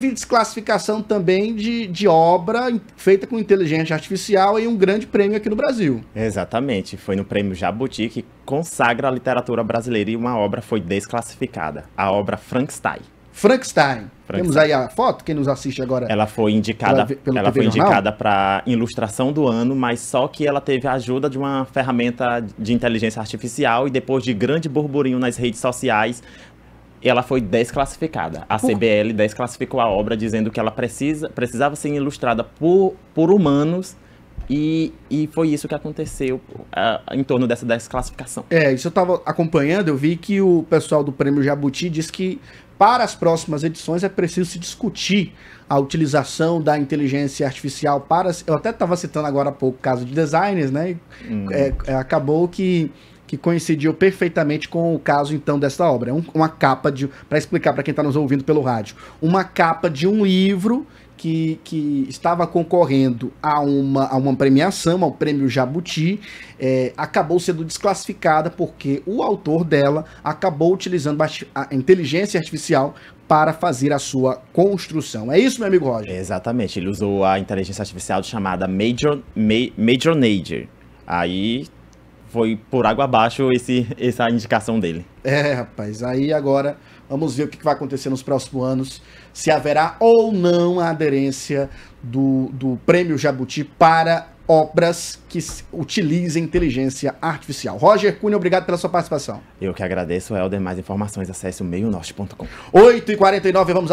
desclassificação também de, de obra feita com inteligência artificial e um grande prêmio aqui no Brasil. Exatamente, foi no prêmio Jabuti que consagra a literatura brasileira e uma obra foi desclassificada, a obra Frankenstein. Frankenstein. Frankenstein. Temos aí a foto, quem nos assiste agora. Ela foi indicada ela TV foi indicada para ilustração do ano, mas só que ela teve a ajuda de uma ferramenta de inteligência artificial e depois de grande burburinho nas redes sociais, ela foi desclassificada. A CBL desclassificou a obra dizendo que ela precisa, precisava ser ilustrada por, por humanos e, e foi isso que aconteceu uh, em torno dessa desclassificação. É, isso eu estava acompanhando, eu vi que o pessoal do Prêmio Jabuti disse que para as próximas edições é preciso se discutir a utilização da inteligência artificial para. Eu até estava citando agora há pouco o caso de designers, né? Hum. É, é acabou que que coincidiu perfeitamente com o caso então dessa obra. É um, uma capa de, para explicar para quem está nos ouvindo pelo rádio, uma capa de um livro que, que estava concorrendo a uma, a uma premiação, ao prêmio Jabuti, é, acabou sendo desclassificada porque o autor dela acabou utilizando a inteligência artificial para fazer a sua construção. É isso, meu amigo Roger? Exatamente. Ele usou a inteligência artificial chamada Major, Major Nader. Aí foi por água abaixo esse, essa indicação dele. É, rapaz, aí agora vamos ver o que vai acontecer nos próximos anos, se haverá ou não a aderência do, do Prêmio Jabuti para obras que utilizem inteligência artificial. Roger Cunha, obrigado pela sua participação. Eu que agradeço, Helder. Mais informações, acesse o meionorte.com. 8h49, vamos